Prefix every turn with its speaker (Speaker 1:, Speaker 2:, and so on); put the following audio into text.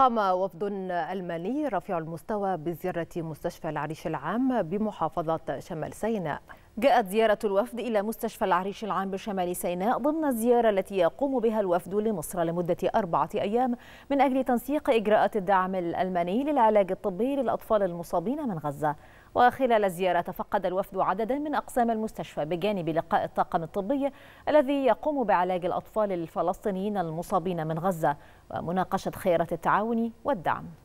Speaker 1: قام وفد ألماني رفيع المستوى بزيارة مستشفى العريش
Speaker 2: العام بمحافظة شمال سيناء جاءت زيارة الوفد إلى مستشفى العريش العام بشمال سيناء ضمن الزيارة التي يقوم بها الوفد لمصر لمدة أربعة أيام من أجل تنسيق إجراءات الدعم الألماني للعلاج الطبي للأطفال المصابين من غزة وخلال الزيارة تفقد الوفد عددا من أقسام المستشفى بجانب لقاء الطاقم الطبي الذي يقوم بعلاج الأطفال الفلسطينيين المصابين من غزة ومناقشة خيارات التعاون والدعم